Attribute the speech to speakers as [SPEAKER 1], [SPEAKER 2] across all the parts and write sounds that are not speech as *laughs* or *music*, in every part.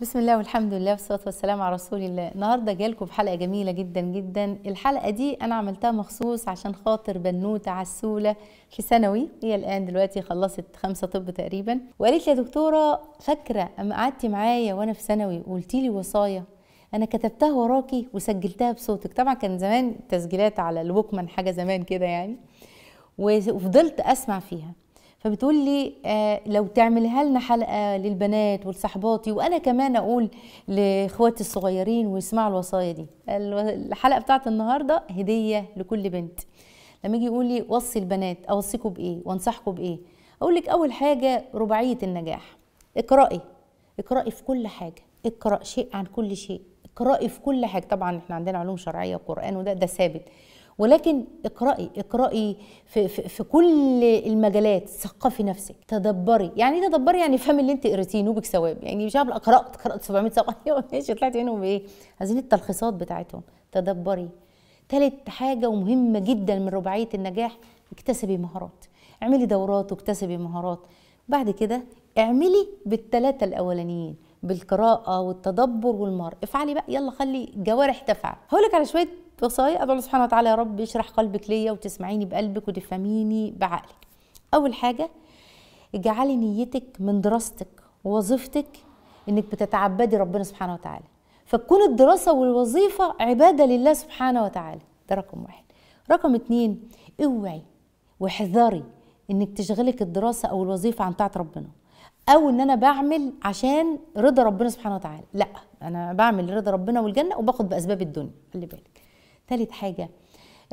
[SPEAKER 1] بسم الله والحمد لله والصلاه والسلام على رسول الله النهارده جالكم بحلقه جميله جدا جدا الحلقه دي انا عملتها مخصوص عشان خاطر بنوته عسوله في ثانوي هي الان دلوقتي خلصت خمسة طب تقريبا وقالت لي يا دكتوره فاكره اما قعدتي معايا وانا في ثانوي وقلتي لي وصايا انا كتبتها وراكي وسجلتها بصوتك طبعا كان زمان تسجيلات على الوكمان حاجه زمان كده يعني وفضلت اسمع فيها فبتقول لي آه، لو تعملها لنا حلقه للبنات ولصاحباتي وانا كمان اقول لاخواتي الصغيرين ويسمعوا الوصايا دي الحلقه بتاعت النهارده هديه لكل بنت لما يجي يقول لي وصي البنات اوصيكم بايه وانصحكم بايه اقول لك اول حاجه رباعيه النجاح اقرأي اقرأي في كل حاجة اقرأ شيء عن كل شيء اقرأي في كل حاجة طبعا احنا عندنا علوم شرعية وقرآن وده ده ثابت ولكن اقرأي اقرأي في, في, في كل المجالات ثقفي نفسك تدبري يعني ايه تدبري يعني فهم اللي انت قريتيه نوبك ثواب يعني مش عارفه قرأت قرأت 700 صفحة *laughs* ماشي طلعت منهم بايه عايزين التلخيصات بتاعتهم تدبري تالت حاجة ومهمة جدا من رباعية النجاح اكتسبي مهارات اعملي دورات واكتسبي مهارات بعد كده اعملي بالثلاثة الأولانيين بالقراءة والتدبر والمر افعلي بقى يلا خلي الجوارح تفعل هقولك على شوية قصاية أدعو الله سبحانه وتعالى يا رب يشرح قلبك ليا وتسمعيني بقلبك وتفهميني بعقلك أول حاجة اجعلي نيتك من دراستك ووظيفتك إنك بتتعبدي ربنا سبحانه وتعالى فتكون الدراسة والوظيفة عبادة لله سبحانه وتعالى ده رقم واحد رقم اتنين اوعي واحذري انك تشغلك الدراسة او الوظيفة عن طاعة ربنا او ان انا بعمل عشان رضا ربنا سبحانه وتعالى لا انا بعمل رضا ربنا والجنة وباخد باسباب الدنيا خلي بالك ثالث حاجه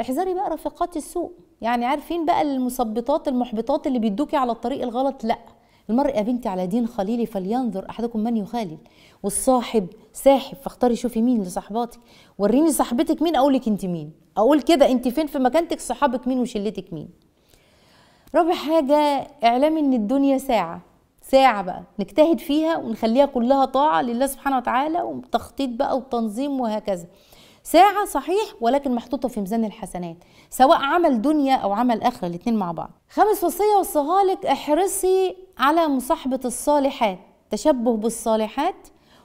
[SPEAKER 1] احذري بقى رفقات السوء يعني عارفين بقى المثبطات المحبطات اللي بيدوكي على الطريق الغلط لا المرء يا بنتي على دين خليلي فلينظر احدكم من يخالل والصاحب ساحب فاختاري شوفي مين لصاحباتك وريني صاحبتك مين اقولك انت مين اقول كده انت فين في مكانتك صحابك مين وشلتك مين رابع حاجه اعلامي ان الدنيا ساعه ساعة بقى نجتهد فيها ونخليها كلها طاعة لله سبحانه وتعالى وتخطيط بقى وتنظيم وهكذا ساعة صحيح ولكن محطوطة في ميزان الحسنات سواء عمل دنيا أو عمل آخرة الاتنين مع بعض خامس وصية وصيها لك احرصي على مصاحبة الصالحات تشبه بالصالحات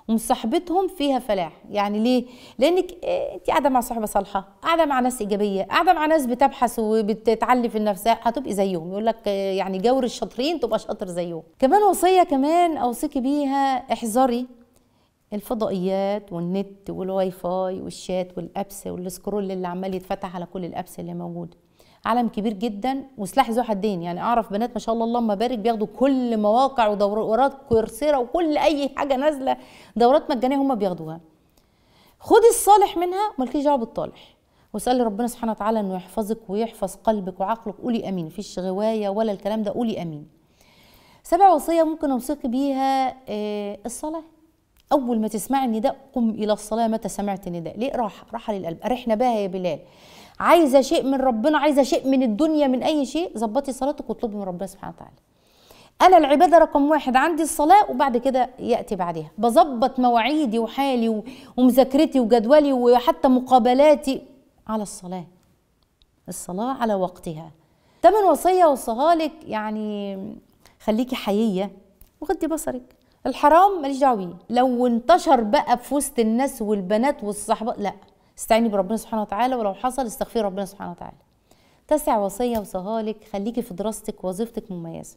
[SPEAKER 1] ومصاحبتهم فيها فلاح يعني ليه لانك آه، انت قاعده مع صاحبه صالحه قاعده مع ناس ايجابيه قاعده مع ناس بتبحث وبتتعلي في نفسها هتبقي زيهم يقول لك آه، يعني جور الشاطرين تبقى شاطر زيهم كمان وصيه كمان اوصيكي بيها احذري الفضائيات والنت والواي فاي والشات والابس والسكرول اللي عمال يتفتح على كل الابس اللي موجوده عالم كبير جدا وسلاح ذو حدين يعني اعرف بنات ما شاء الله اللهم بارك بياخدوا كل مواقع ودورات كورسيرا وكل اي حاجه نازله دورات مجانيه هم بياخدوها خدي الصالح منها مالكيش دعوه بالطالح واسالي ربنا سبحانه وتعالى انه يحفظك ويحفظ قلبك وعقلك قولي امين مفيش غوايه ولا الكلام ده قولي امين سبع وصيه ممكن اوصيك بيها آه، الصلاه اول ما تسمعي النداء قم الى الصلاه متى سمعت النداء ليه راحه راحه للقلب ارحنا بها يا بلال عايزه شيء من ربنا عايزه شيء من الدنيا من اي شيء ظبطي صلاتك واطلبي من ربنا سبحانه وتعالى انا العباده رقم واحد عندي الصلاه وبعد كده ياتي بعدها بظبط مواعيدي وحالي ومذاكرتي وجدولي وحتى مقابلاتي على الصلاه الصلاه على وقتها تمن وصيه اوصيها لك يعني خليكي حييه وغدي بصرك الحرام ماليش دعوه بيه لو انتشر بقى في وسط الناس والبنات والصحبه لا استعيني بربنا سبحانه وتعالى ولو حصل استغفري ربنا سبحانه وتعالى تسع وصيه وصهالك خليكي في دراستك ووظيفتك مميزه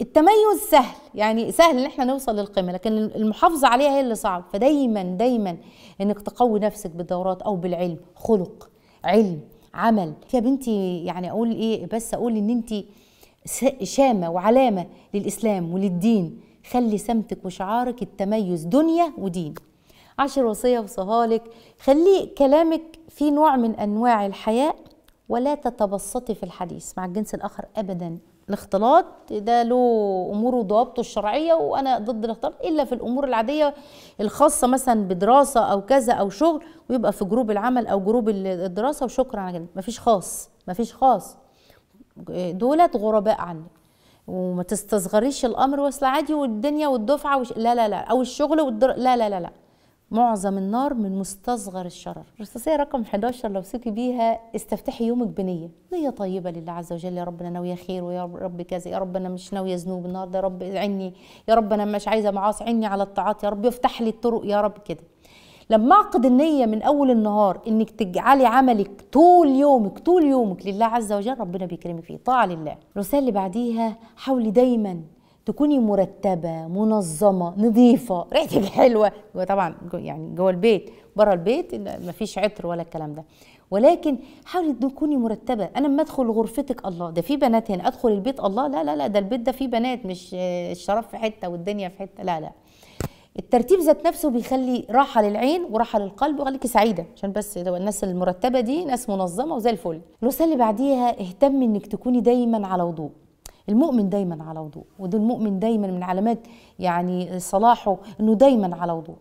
[SPEAKER 1] التميز سهل يعني سهل ان احنا نوصل للقمه لكن المحافظه عليها هي اللي صعب فدايما دايما انك تقوي نفسك بالدورات او بالعلم خلق علم عمل يا بنتي يعني اقول ايه بس اقول ان انت شامه وعلامه للاسلام وللدين خلي سمتك وشعارك التميز دنيا ودين عشر وصية وصهالك خلي كلامك في نوع من أنواع الحياء ولا تتبسطي في الحديث مع الجنس الآخر أبدا الاختلاط ده له اموره ضوابطه الشرعيه وانا ضد الاختلاط الا في الامور العاديه الخاصه مثلا بدراسه او كذا او شغل ويبقى في جروب العمل او جروب الدراسه وشكرا على كده مفيش خاص مفيش خاص دولت غرباء عنك وما تستصغريش الامر واصل عادي والدنيا والدفعه وش... لا لا لا او الشغل والدر... لا لا لا لا معظم النار من مستصغر الشرر الرصاصية رقم 11 لو سكي بيها استفتحي يومك بنية نية طيبة لله عز وجل يا رب أنا ناوية خير ويا رب كذا يا رب أنا مش ناوية ذنوب النهاردة يا رب عني يا رب أنا مش عايزة معاصي عني على الطاعات يا رب افتح لي الطرق يا رب كده لما اعقد النيه من اول النهار انك تجعلي عملك طول يومك طول يومك لله عز وجل ربنا بيكرمك فيه طاعه لله الرساله اللي بعديها حاولي دايما تكوني مرتبة منظمة نظيفة ريحتك حلوة طبعا يعني جوه البيت بره البيت مفيش عطر ولا الكلام ده ولكن حاولي تكوني مرتبة أنا لما أدخل غرفتك الله ده في بنات هنا أدخل البيت الله لا لا لا ده البيت ده فيه بنات مش الشرف في حتة والدنيا في حتة لا لا الترتيب ذات نفسه بيخلي راحه للعين وراحه للقلب ويخليك سعيده عشان بس لو الناس المرتبه دي ناس منظمه وزي الفل الوصيه اللي بعديها اهتمي انك تكوني دايما على وضوء المؤمن دايما على وضوء وده المؤمن دايما من علامات يعني صلاحه انه دايما على وضوء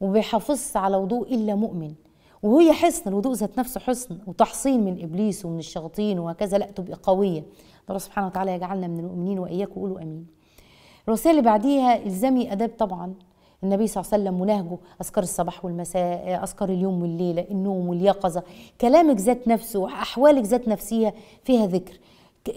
[SPEAKER 1] وبيحافظ على وضوء الا مؤمن وهي حصن الوضوء ذات نفسه حصن وتحصين من ابليس ومن الشياطين وهكذا لا تبقي قويه الله سبحانه وتعالى يجعلنا من المؤمنين واياكم قولوا امين الرساله اللي بعديها الزمي اداب طبعا النبي صلى الله عليه وسلم ونهجه أذكار الصباح والمساء أذكار اليوم والليلة النوم واليقظة كلامك ذات نفسه أحوالك ذات نفسية فيها ذكر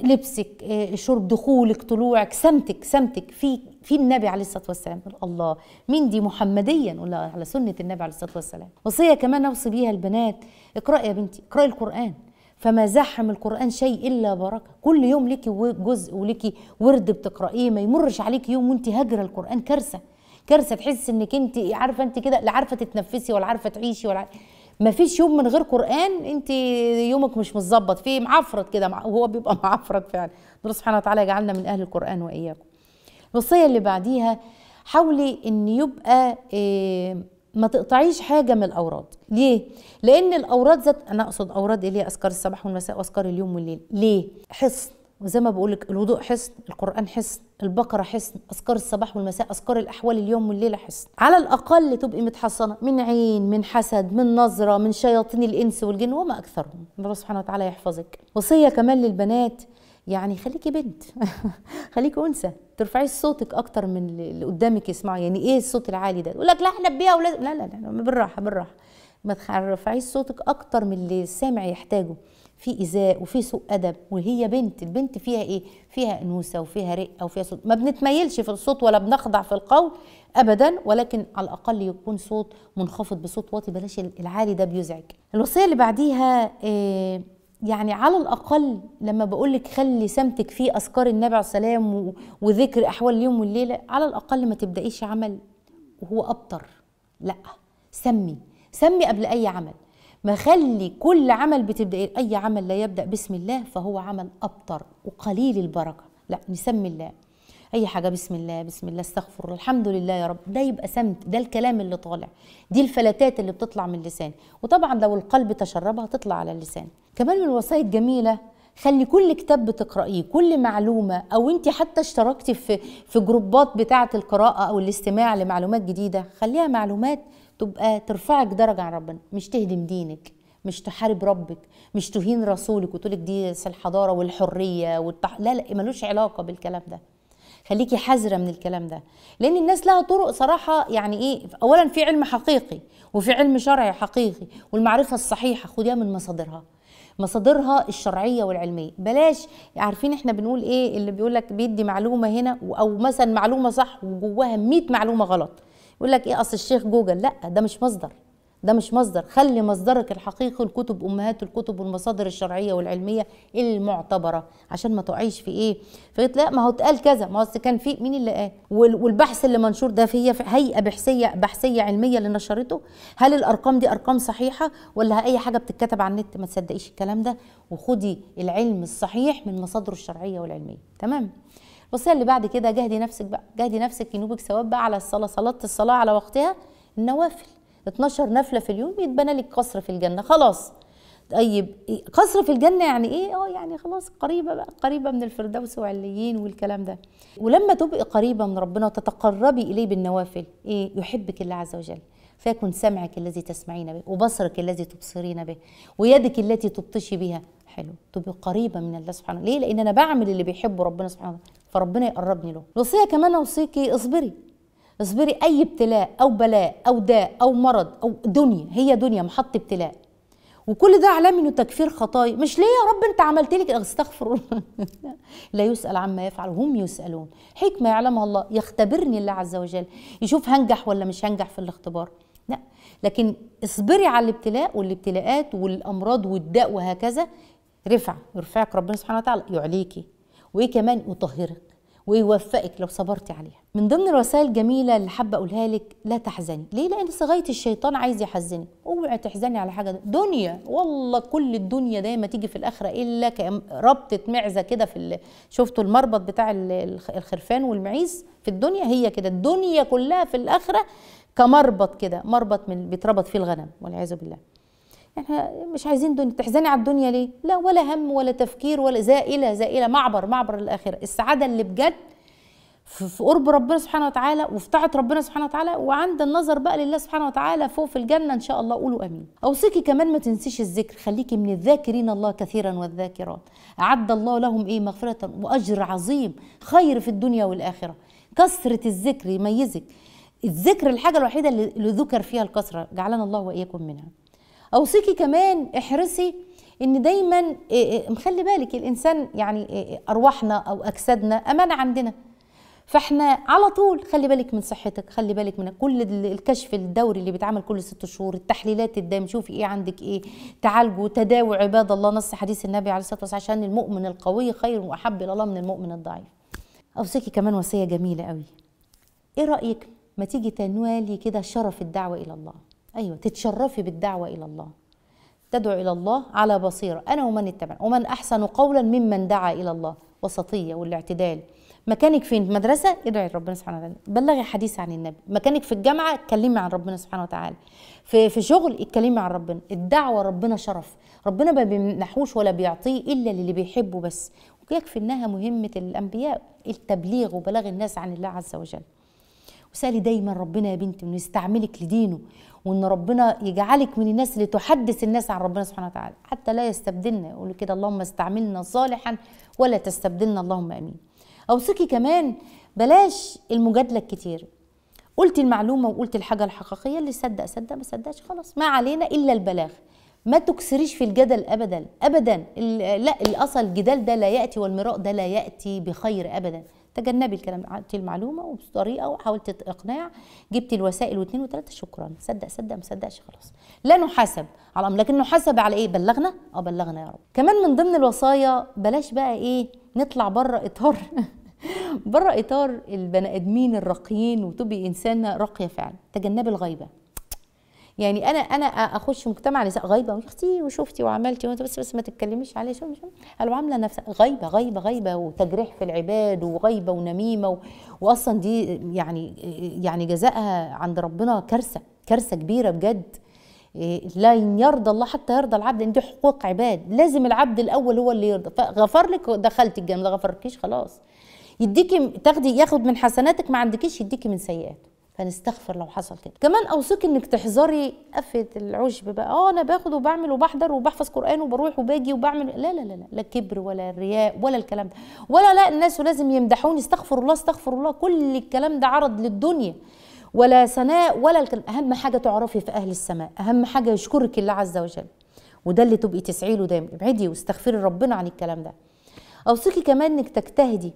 [SPEAKER 1] لبسك آه، شرب دخولك طلوعك سمتك سمتك في في النبي عليه الصلاه والسلام الله مين دي محمديا ولا على سنه النبي عليه الصلاه والسلام وصيه كمان اوصي بيها البنات اقراي يا بنتي اقراي القران فما زحم القران شيء الا بركه كل يوم ليكي جزء وليكي ورد بتقرايه ما يمرش عليك يوم وانت هاجره القران كارثه كارثه تحس انك انت عارفه انت كده لا عارفه تتنفسي ولا عارفه تعيشي ولا ما فيش يوم من غير قران انت يومك مش متظبط فيه معفرط كده وهو بيبقى *laughs* معفرط فعلا ربنا سبحانه وتعالى يجعلنا من اهل القران واياكم الوصيه اللي بعديها حاولي ان يبقى إيه ما تقطعيش حاجة من الأوراد ليه؟ لأن الأوراد ذات أنا أقصد أوراد اللي هي أذكار الصباح والمساء وأذكار اليوم والليل ليه؟ حصن وزي ما بقولك الوضوء حصن القرآن حصن البقرة حصن أذكار الصباح والمساء أذكار الأحوال اليوم والليلة حصن على الأقل تبقي متحصنة من عين من حسد من نظرة من شياطين الإنس والجن وما أكثرهم الله سبحانه وتعالى يحفظك وصية كمان للبنات يعني خليكي بنت *laughs* خليكي انثى ترفعي صوتك اكتر من اللي قدامك يسمعه يعني ايه الصوت العالي ده يقول لك لا احنا بيها ولا لا لا لا بالراحه بالراحه ما ترفعيش صوتك اكتر من اللي السامع يحتاجه في إيذاء وفي سوء أدب وهي بنت البنت فيها إيه؟ فيها أنوثة وفيها رقة وفيها صوت ما بنتميلش في الصوت ولا بنخضع في القول أبدا ولكن على الأقل يكون صوت منخفض بصوت واطي بلاش العالي ده بيزعج الوصية اللي بعديها إيه يعني على الأقل لما بقولك خلي سمتك في أذكار النبي عليه السلام وذكر أحوال اليوم والليلة على الأقل ما تبدأيش عمل وهو أبطر لأ سمي سمي قبل أي عمل خلي كل عمل بتبدأ إيه؟ أي عمل لا يبدأ بسم الله فهو عمل أبطر وقليل البركة لا نسمي الله اي حاجه بسم الله بسم الله استغفر الحمد لله يا رب ده يبقى سمت ده الكلام اللي طالع دي الفلتات اللي بتطلع من اللسان وطبعا لو القلب تشربها تطلع على اللسان كمان من الوصايا الجميله خلي كل كتاب بتقرأيه كل معلومة أو أنت حتى اشتركتي في في جروبات بتاعة القراءة أو الاستماع لمعلومات جديدة خليها معلومات تبقى ترفعك درجه عن ربنا مش تهدم دينك مش تحارب ربك مش تهين رسولك وتقولك دي الحضاره والحريه والتح... لا لا ملوش علاقه بالكلام ده خليكي حذره من الكلام ده لان الناس لها طرق صراحه يعني ايه اولا في علم حقيقي وفي علم شرعي حقيقي والمعرفه الصحيحه خديها من مصادرها مصادرها الشرعيه والعلميه بلاش عارفين احنا بنقول ايه اللي بيقول لك بيدي معلومه هنا او مثلا معلومه صح وجواها 100 معلومه غلط يقول لك ايه اصل الشيخ جوجل لا ده مش مصدر ده مش مصدر خلي مصدرك الحقيقي الكتب امهات الكتب والمصادر الشرعيه والعلميه المعتبره عشان ما تقعيش في ايه في لا ما هو اتقال كذا ما هو كان في مين اللي قال والبحث اللي منشور ده في هيئه بحثيه بحثيه علميه اللي نشرته هل الارقام دي ارقام صحيحه ولا اي حاجه بتتكتب على النت ما تصدقيش الكلام ده وخدي العلم الصحيح من مصادره الشرعيه والعلميه تمام الوصيه اللي بعد كده جهدي نفسك بقى جهدي نفسك ينوبك ثواب بقى على الصلاه صلاه الصلاه على وقتها النوافل 12 نفله في اليوم يتبنى لك قصر في الجنه خلاص طيب قصر في الجنه يعني ايه اه يعني خلاص قريبه بقى قريبه من الفردوس وعليين والكلام ده ولما تبقي قريبه من ربنا وتتقربي اليه بالنوافل ايه يحبك الله عز وجل فيكن سمعك الذي تسمعين به وبصرك الذي تبصرين به ويدك التي تبطشي بها حلو تبقي قريبه من الله سبحانه ليه لان انا بعمل اللي بيحبه ربنا سبحانه فربنا يقربني له الوصيه كمان اوصيكي اصبري اصبري اي ابتلاء او بلاء او داء او مرض او دنيا هي دنيا محط ابتلاء وكل ده علامه انه تكفير خطايا مش ليه يا رب انت عملت لي استغفر *laughs* لا يسال عما يفعل هم يسالون حكمه يعلمها الله يختبرني الله عز وجل يشوف هنجح ولا مش هنجح في الاختبار لا لكن اصبري على الابتلاء والابتلاءات والامراض والداء وهكذا رفع يرفعك ربنا سبحانه وتعالى يعليكي وكمان يطهرك ويوفقك لو صبرتي عليها من ضمن الوسائل الجميلة اللي حابة أقولها لك لا تحزني ليه؟ لأن صغاية الشيطان عايز يحزنك اوعي تحزني على حاجة دنيا والله كل الدنيا دايما تيجي في الآخرة إلا ربطة معزة كده في شفتوا المربط بتاع الخرفان والمعيز في الدنيا هي كده الدنيا كلها في الآخرة كمربط كده مربط من بيتربط فيه الغنم والعياذ بالله يعني احنا مش عايزين دنيا تحزني على الدنيا ليه لا ولا هم ولا تفكير ولا زائله زائله معبر معبر الاخره السعاده اللي بجد في قرب ربنا سبحانه وتعالى وفي طاعه ربنا سبحانه وتعالى وعند النظر بقى لله سبحانه وتعالى فوق في الجنه ان شاء الله قولوا امين اوصيكي كمان ما تنسيش الذكر خليكي من الذاكرين الله كثيرا والذاكرات اعد الله لهم ايه مغفره واجر عظيم خير في الدنيا والاخره كثره الذكر يميزك الذكر الحاجه الوحيده اللي ذكر فيها الكثره جعلنا الله واياكم منها اوصيكي كمان احرصي ان دايما مخلي بالك الانسان يعني ارواحنا او اجسادنا امانه عندنا فاحنا على طول خلي بالك من صحتك خلي بالك من كل الكشف الدوري اللي بيتعمل كل ست شهور التحليلات الدم شوفي ايه عندك ايه تعالجوا تداوي عباد الله نص حديث النبي عليه الصلاه والسلام عشان المؤمن القوي خير واحب الى الله من المؤمن الضعيف اوصيكي كمان وصيه جميله قوي ايه رايك ما تيجي تنوالي كده شرف الدعوه الى الله أيوة تتشرفي بالدعوة إلى الله تدعو إلى الله على بصيرة أنا ومن اتبع ومن أحسن قولا ممن دعا إلى الله وسطية والاعتدال مكانك فين في مدرسة ادعي ربنا سبحانه وتعالى بلغي حديث عن النبي مكانك في الجامعة اتكلمي عن ربنا سبحانه وتعالى في, في شغل اتكلمي عن ربنا الدعوة ربنا شرف ربنا ما بيمنحوش ولا بيعطيه إلا للي بيحبه بس ويكفي إنها مهمة الأنبياء التبليغ وبلاغ الناس عن الله عز وجل وسالي دايما ربنا يا بنتي انه يستعملك لدينه وان ربنا يجعلك من الناس اللي تحدث الناس عن ربنا سبحانه وتعالى حتى لا يستبدلنا يقول كده اللهم استعملنا صالحا ولا تستبدلنا اللهم امين اوصيكي كمان بلاش المجادله الكتير قلت المعلومه وقلت الحاجه الحقيقيه اللي صدق صدق ما صدقش خلاص ما علينا الا البلاغ ما تكسريش في الجدل ابدا ابدا لا الاصل الجدال ده لا ياتي والمراء ده لا ياتي بخير ابدا تجنبي الكلام اعطي المعلومه وبطريقه وحاولت اقناع جبتي الوسائل واثنين وثلاثه شكرا صدق صدق ما صدقش خلاص لا نحاسب على الامر لكن نحاسب على ايه بلغنا اه بلغنا يا رب كمان من ضمن الوصايا بلاش بقى ايه نطلع بره اطار *laughs* بره اطار البني ادمين الراقيين وتبقي انسانه راقيه فعلا تجنبي الغيبه يعني انا انا اخش مجتمع نساء غايبه اختي وشفتي وعملتي وانت بس بس ما تتكلميش عليه شو قالوا عامله نفسها غايبه غايبه غايبه وتجريح في العباد وغايبه ونميمه و... واصلا دي يعني يعني جزائها عند ربنا كارثه كارثه كبيره بجد لا يرضى الله حتى يرضى العبد ان دي حقوق عباد لازم العبد الاول هو اللي يرضى فغفر لك دخلت الجنه غفركيش خلاص يديكي تاخدي ياخد من حسناتك ما عندكيش يديكي من سيئاته فنستغفر لو حصل كده كمان اوصيك انك تحذري قفه العشب بقى اه انا باخد وبعمل وبحضر وبحفظ قران وبروح وباجي وبعمل لا لا لا لا, لا كبر ولا الرياء ولا الكلام ده ولا لا الناس لازم يمدحوني استغفر الله استغفر الله كل الكلام ده عرض للدنيا ولا ثناء ولا الكلام اهم حاجه تعرفي في اهل السماء اهم حاجه يشكرك الله عز وجل وده اللي تبقي تسعي له دايما ابعدي واستغفري ربنا عن الكلام ده اوصيكي كمان انك تجتهدي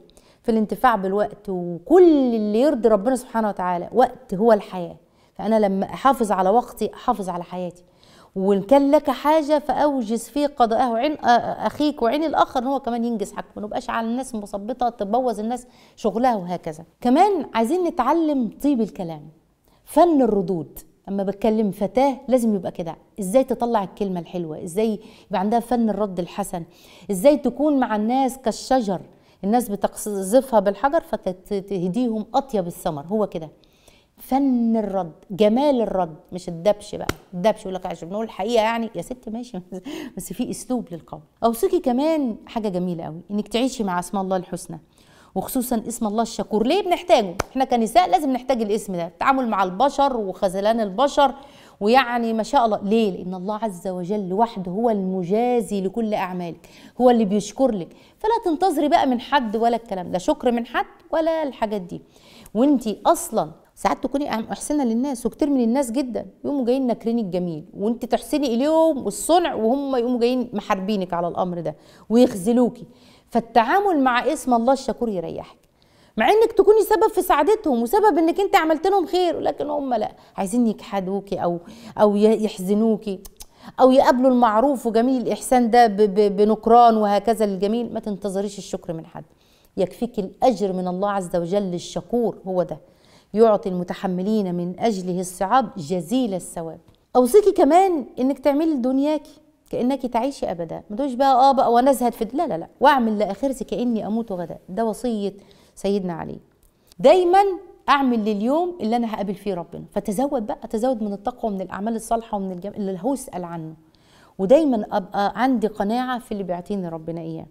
[SPEAKER 1] في الانتفاع بالوقت وكل اللي يرضي ربنا سبحانه وتعالى وقت هو الحياه فانا لما احافظ على وقتي احافظ على حياتي وان كان لك حاجه فاوجز في قضاءه عين اخيك وعين الاخر ان هو كمان ينجز حاجة ما نبقاش على الناس مثبطه تبوظ الناس شغلها وهكذا كمان عايزين نتعلم طيب الكلام فن الردود اما بتكلم فتاه لازم يبقى كده ازاي تطلع الكلمه الحلوه ازاي يبقى عندها فن الرد الحسن ازاي تكون مع الناس كالشجر الناس بتقذفها بالحجر فتهديهم اطيب الثمر هو كده فن الرد جمال الرد مش الدبش بقى الدبش يقول لك عشان بنقول الحقيقه يعني يا ست ماشي *laughs* بس في اسلوب للقول اوصيكي كمان حاجه جميله قوي انك تعيشي مع اسماء الله الحسنى وخصوصا اسم الله الشكور ليه بنحتاجه احنا كنساء لازم نحتاج الاسم ده التعامل مع البشر وخذلان البشر ويعني ما شاء الله ليه لان الله عز وجل وحده هو المجازي لكل اعمالك هو اللي بيشكر لك فلا تنتظري بقى من حد ولا الكلام لا شكر من حد ولا الحاجات دي وانت اصلا ساعات تكوني احسنه للناس وكتير من الناس جدا يقوموا جايين ناكرين الجميل وانت تحسني اليهم والصنع وهم يقوموا جايين محاربينك على الامر ده ويخذلوكي فالتعامل مع اسم الله الشكور يريحك مع انك تكوني سبب في سعادتهم وسبب انك انت عملت لهم خير ولكن هم لا عايزين يجحدوكي او او يحزنوكي او يقابلوا المعروف وجميل الاحسان ده بنكران وهكذا الجميل ما تنتظريش الشكر من حد يكفيك الاجر من الله عز وجل الشكور هو ده يعطي المتحملين من اجله الصعاب جزيل الثواب اوصيكي كمان انك تعملي دنياكي كانك تعيشي ابدا ما تقوليش بقى اه بقى وانا ازهد في لا لا لا واعمل لاخرتي كاني اموت غدا ده وصيه سيدنا علي دايما اعمل لليوم اللي انا هقابل فيه ربنا فتزود بقى تزود من التقوى ومن الاعمال الصالحه ومن الجم... اللي يسال عنه ودايما ابقى عندي قناعه في اللي بيعطيني ربنا اياه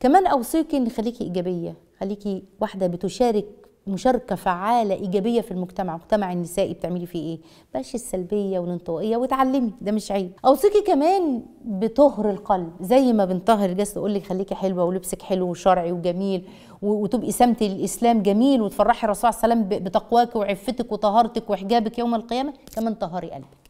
[SPEAKER 1] كمان اوصيك ان خليكي ايجابيه خليكي واحده بتشارك مشاركة فعالة إيجابية في المجتمع مجتمع النسائي بتعملي فيه إيه بلاش السلبية والانطوائية وتعلمي ده مش عيب أوصيكي كمان بطهر القلب زي ما بنطهر الجسد يقول لك خليكي حلوة ولبسك حلو وشرعي وجميل وتبقي سمت الإسلام جميل وتفرحي الرسول صلى الله عليه وسلم بتقواك وعفتك وطهارتك وحجابك يوم القيامة كمان طهري قلبك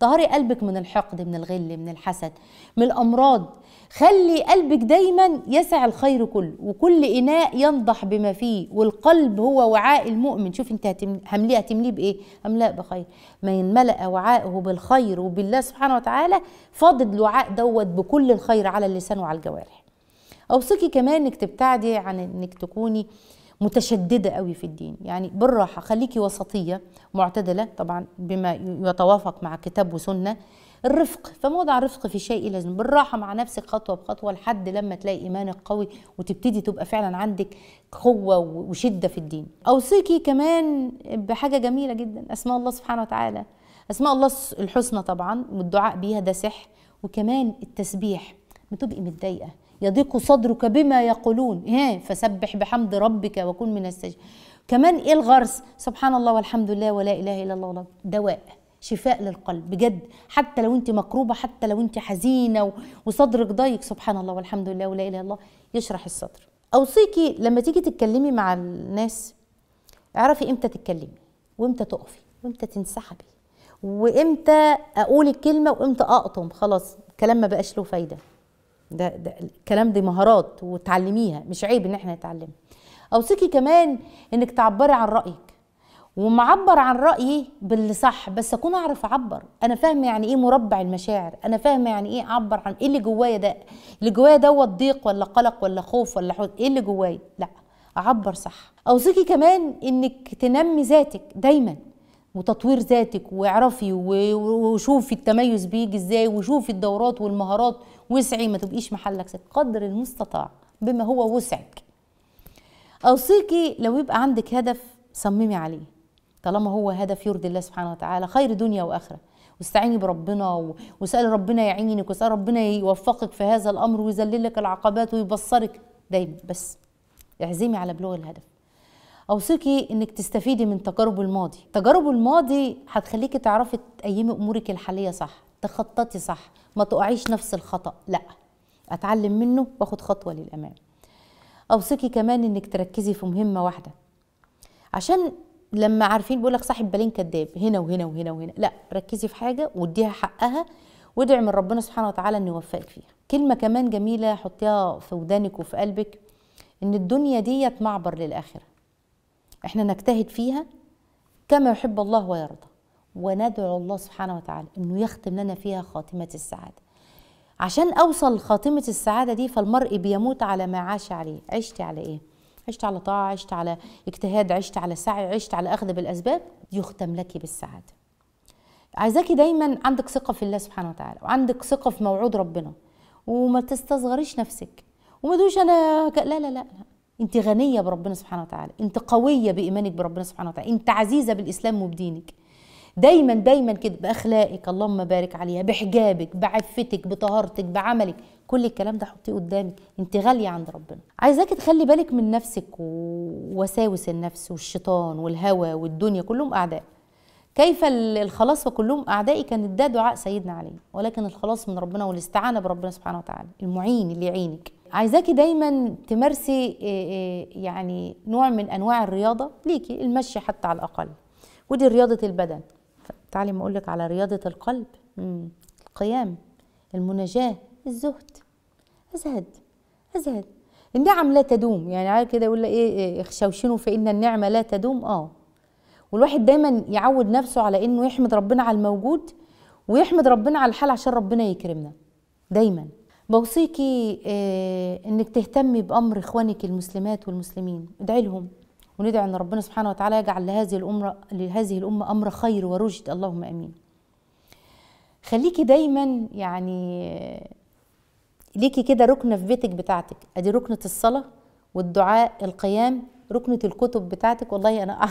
[SPEAKER 1] طهري قلبك من الحقد من الغل من الحسد من الامراض خلي قلبك دايما يسع الخير كله وكل اناء ينضح بما فيه والقلب هو وعاء المؤمن شوف انت همليه هتمليه بايه هملاه بخير ما ينملا وعاءه بالخير وبالله سبحانه وتعالى فاضد الوعاء دوت بكل الخير على اللسان وعلى الجوارح اوصيكي كمان انك تبتعدي عن انك تكوني آه متشدده قوي في الدين يعني بالراحه خليكي وسطيه معتدله طبعا بما يتوافق مع كتاب وسنه الرفق فموضع الرفق في شيء لازم بالراحه مع نفسك خطوه بخطوه لحد لما تلاقي ايمانك قوي وتبتدي تبقى فعلا عندك قوه وشده في الدين اوصيكي كمان بحاجه جميله جدا اسماء الله سبحانه وتعالى اسماء الله الحسنى طبعا والدعاء بيها ده سحر وكمان التسبيح بتبقي متضايقه يضيق صدرك بما يقولون ها إيه، فسبح بحمد ربك وكن من السجد كمان ايه الغرس سبحان الله والحمد لله ولا اله الا الله دواء شفاء للقلب بجد حتى لو انت مكروبه حتى لو انت حزينه وصدرك ضيق سبحان الله والحمد لله ولا اله الا الله يشرح الصدر اوصيكي لما تيجي تتكلمي مع الناس اعرفي امتى تتكلمي وامتى تقفي وامتى تنسحبي وامتى اقول الكلمه وامتى اقطم خلاص الكلام ما بقاش له فايده ده, ده الكلام دي مهارات وتعلميها مش عيب ان احنا نتعلمها اوصيكي كمان انك تعبري عن رايك ومعبر عن رايي باللي صح بس اكون اعرف اعبر انا فاهمه يعني ايه مربع المشاعر انا فاهمه يعني ايه اعبر عن ايه اللي جوايا ده اللي جوايا دوت ضيق ولا قلق ولا خوف ولا حزن ايه اللي جوايا لا اعبر صح اوصيكي كمان انك تنمي ذاتك دايما وتطوير ذاتك واعرفي وشوفي التميز بيجي ازاي وشوفي الدورات والمهارات وسعي ما تبقيش محلك ست قدر المستطاع بما هو وسعك اوصيكي لو يبقى عندك هدف صممي عليه طالما هو هدف يرضي الله سبحانه وتعالى خير دنيا واخره واستعيني بربنا واسالي ربنا يعينك واسال ربنا يوفقك في هذا الامر ويذللك العقبات ويبصرك دايما بس اعزمي على بلوغ الهدف اوصيكي انك تستفيدي من تجارب الماضي تجارب الماضي هتخليكي تعرفي تقيمي امورك الحاليه صح تخططي صح ما تقعيش نفس الخطا لا اتعلم منه واخد خطوه للامام اوصيكي كمان انك تركزي في مهمه واحده عشان لما عارفين بيقول لك صاحب بالين كذاب هنا وهنا وهنا وهنا لا ركزي في حاجه واديها حقها وادعي من ربنا سبحانه وتعالى انه يوفقك فيها كلمه كمان جميله حطيها في ودانك وفي قلبك ان الدنيا ديت معبر للاخره احنا نجتهد فيها كما يحب الله ويرضى وندعو الله سبحانه وتعالى انه يختم لنا فيها خاتمه السعاده عشان اوصل لخاتمه السعاده دي فالمرء بيموت على ما عاش عليه عشت على ايه عشت على طاعه عشت على اجتهاد عشت على سعي عشت على اخذ بالاسباب يختم لك بالسعاده عايزاكي دايما عندك ثقه في الله سبحانه وتعالى وعندك ثقه في موعود ربنا وما تستصغريش نفسك وما تقوليش انا ك... لا لا لا انت غنيه بربنا سبحانه وتعالى انت قويه بايمانك بربنا سبحانه وتعالى انت عزيزه بالاسلام وبدينك دايما دايما كده باخلاقك اللهم بارك عليها بحجابك بعفتك بطهارتك بعملك كل الكلام ده حطيه قدامك انت غاليه عند ربنا عايزاكي تخلي بالك من نفسك ووساوس النفس والشيطان والهوى والدنيا كلهم اعداء كيف الخلاص وكلهم اعدائي كانت ده دعاء سيدنا علي ولكن الخلاص من ربنا والاستعانه بربنا سبحانه وتعالى المعين اللي يعينك عايزاكي دايما تمارسي يعني نوع من انواع الرياضه ليكي المشي حتى على الاقل ودي رياضه البدن تعالي ما لك على رياضة القلب مم. القيام المناجاة الزهد أزهد أزهد النعم لا تدوم يعني عارف كده يقول ايه اخشوشنوا إيه، فان النعمه لا تدوم اه والواحد دايما يعود نفسه على انه يحمد ربنا على الموجود ويحمد ربنا على الحال عشان ربنا يكرمنا دايما بوصيكي آه، انك تهتمي بامر اخوانك المسلمات والمسلمين ادعي لهم وندعي أن ربنا سبحانه وتعالى يجعل لهذه الأمة لهذه الأمة أمر خير ورشد اللهم آمين خليكي دايما يعني ليكي كده ركنة في بيتك بتاعتك أدي ركنة الصلاة والدعاء القيام ركنة الكتب بتاعتك والله أنا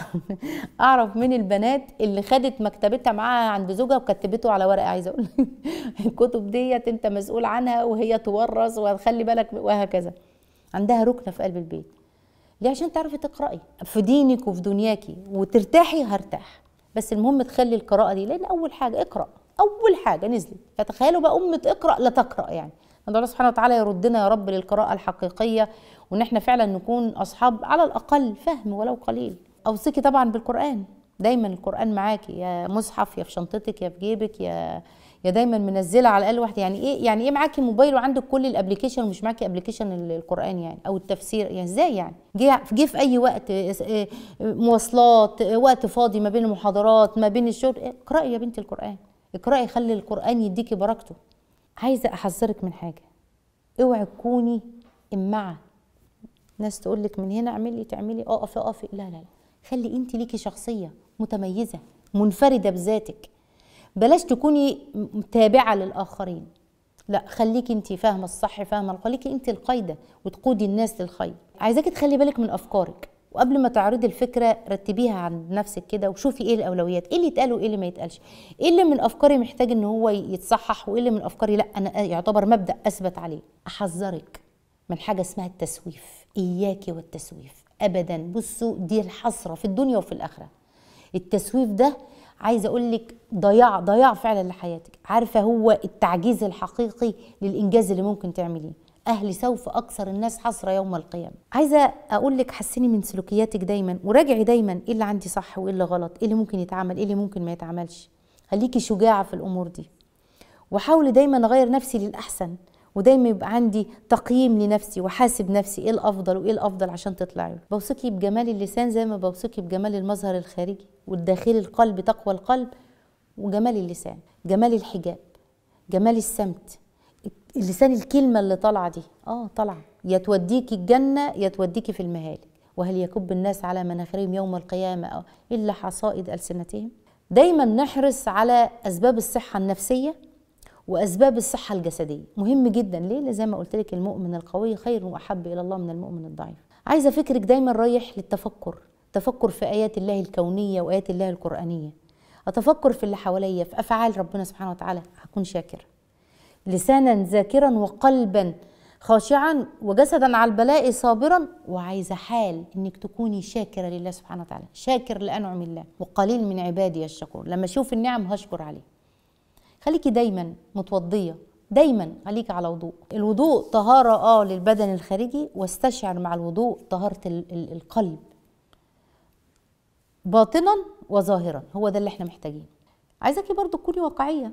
[SPEAKER 1] أعرف من البنات اللي خدت مكتبتها معاها عند زوجها وكتبته على ورقة عايزة أقول *laughs* الكتب ديت أنت مسؤول عنها وهي تورث وخلي بالك وهكذا عندها ركنة في قلب البيت ليه عشان تعرفي تقراي في دينك وفي دنياكي وترتاحي هرتاح بس المهم تخلي القراءه دي لان اول حاجه اقرا اول حاجه نزلت فتخيلوا بقى امه اقرا لا تقرا يعني الله سبحانه وتعالى يردنا يا رب للقراءه الحقيقيه وان احنا فعلا نكون اصحاب على الاقل فهم ولو قليل اوصيكي طبعا بالقران دايما القران معاكي يا مصحف يا في شنطتك يا في جيبك يا يا دايما منزله على الاقل واحده يعني ايه يعني ايه معاكي موبايل وعندك كل الابلكيشن ومش معاكي ابلكيشن القران يعني او التفسير يعني ازاي يعني جه جه في اي وقت إيه، إيه، إيه، مواصلات وقت فاضي ما بين المحاضرات ما بين الشغل اقراي يا بنتي القران اقراي خلي القران يديكي بركته عايزه احذرك من حاجه اوعي تكوني امعه ناس تقول لك من هنا اعملي تعملي اقفي اقفي لا لا لا خلي انت ليكي شخصيه متميزه منفرده بذاتك بلاش تكوني تابعه للاخرين لا خليك انت فاهمه الصح فاهمه خليكي انت القايده وتقودي الناس للخير عايزاكي تخلي بالك من افكارك وقبل ما تعرضي الفكره رتبيها عند نفسك كده وشوفي ايه الاولويات ايه اللي يتقال وايه اللي ما يتقالش ايه اللي من افكاري محتاج ان هو يتصحح وايه اللي من افكاري لا انا يعتبر مبدا اثبت عليه احذرك من حاجه اسمها التسويف اياكي والتسويف ابدا بصوا دي الحسره في الدنيا وفي الاخره التسويف ده عايزه اقول لك ضياع ضياع فعلا لحياتك عارفه هو التعجيز الحقيقي للانجاز اللي ممكن تعمليه اهلي سوف اكثر الناس حصر يوم القيامه عايزه اقول لك حسني من سلوكياتك دايما وراجعي دايما ايه اللي عندي صح وايه اللي غلط ايه اللي ممكن يتعمل ايه اللي ممكن ما يتعملش خليكي شجاعه في الامور دي وحاولي دايما اغير نفسي للاحسن ودايما يبقى عندي تقييم لنفسي وحاسب نفسي ايه الافضل وايه الافضل عشان تطلعي بوثقي بجمال اللسان زي ما بوثقي بجمال المظهر الخارجي والداخلي القلب تقوى القلب وجمال اللسان جمال الحجاب جمال السمت اللسان الكلمه اللي طالعه دي اه طالعه يا توديكي الجنه يا توديكي في المهالك وهل يكب الناس على مناخرهم يوم القيامه أو آه. الا حصائد السنتهم دايما نحرص على اسباب الصحه النفسيه واسباب الصحه الجسديه مهم جدا ليه زي ما قلت لك المؤمن القوي خير واحب الى الله من المؤمن الضعيف عايزه فكرك دايما رايح للتفكر تفكر في ايات الله الكونيه وايات الله القرانيه اتفكر في اللي حواليا في افعال ربنا سبحانه وتعالى هكون شاكر لسانا ذاكرا وقلبا خاشعا وجسدا على البلاء صابرا وعايزه حال انك تكوني شاكره لله سبحانه وتعالى شاكر لانعم الله وقليل من عبادي الشكور لما اشوف النعم هشكر عليه خليكي دايما متوضيه دايما خليكي على وضوء الوضوء طهاره اه للبدن الخارجي واستشعر مع الوضوء طهاره القلب باطنا وظاهرا هو ده اللي احنا محتاجينه عايزاكي برضو تكوني واقعيه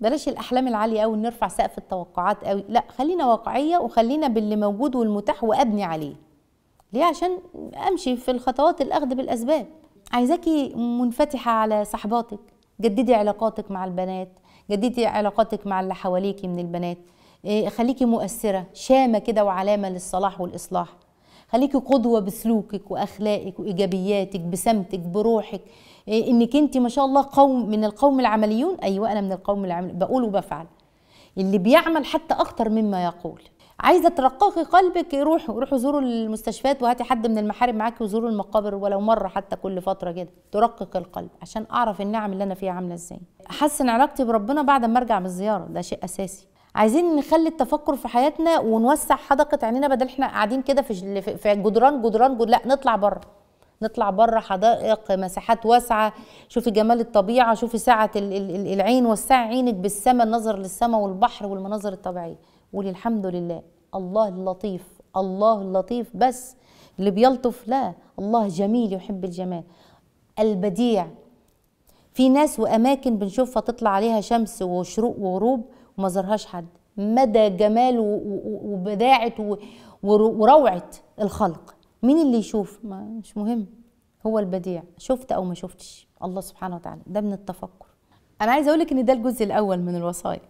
[SPEAKER 1] بلاش الاحلام العاليه قوي نرفع سقف التوقعات قوي لا خلينا واقعيه وخلينا باللي موجود والمتاح وابني عليه ليه عشان امشي في الخطوات الاخذ بالاسباب عايزاكي منفتحه على صحباتك جددي علاقاتك مع البنات جددي علاقاتك مع اللي حواليكي من البنات آه، خليكي مؤثرة شامة كده وعلامة للصلاح والإصلاح خليكي قدوة بسلوكك وأخلاقك وإيجابياتك بسمتك بروحك آه، إنك أنت ما شاء الله قوم من القوم العمليون أيوة أنا من القوم العمليون بقول وبفعل اللي بيعمل حتى أكتر مما يقول عايزه ترققي قلبك روحوا روحوا زوروا المستشفيات وهاتي حد من المحارم معاكي وزوروا المقابر ولو مره حتى كل فتره كده ترقق القلب عشان اعرف النعم اللي انا فيها عامله ازاي احسن علاقتي بربنا بعد ما ارجع من الزياره ده شيء اساسي عايزين نخلي التفكر في حياتنا ونوسع حدقه عينينا بدل احنا قاعدين كده في في جدران جدران جد... لا نطلع بره نطلع بره حدائق مساحات واسعه شوفي جمال الطبيعه شوفي سعه العين وسع عينك بالسماء النظر للسماء والبحر والمناظر الطبيعيه قولي الحمد لله الله اللطيف الله اللطيف بس اللي بيلطف لا الله جميل يحب الجمال البديع في ناس واماكن بنشوفها تطلع عليها شمس وشروق وغروب وما زارهاش حد مدى جمال وبداعه وروعه الخلق مين اللي يشوف ما مش مهم هو البديع شفت او ما شفتش الله سبحانه وتعالى ده من التفكر انا عايزه اقولك ان ده الجزء الاول من الوصايا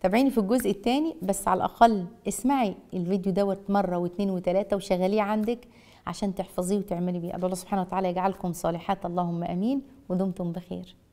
[SPEAKER 1] تابعيني في الجزء الثاني بس على الاقل اسمعي الفيديو دوت مره واثنين وثلاثه وشغليه عندك عشان تحفظيه وتعملي بيه الله سبحانه وتعالى يجعلكم صالحات اللهم امين ودمتم بخير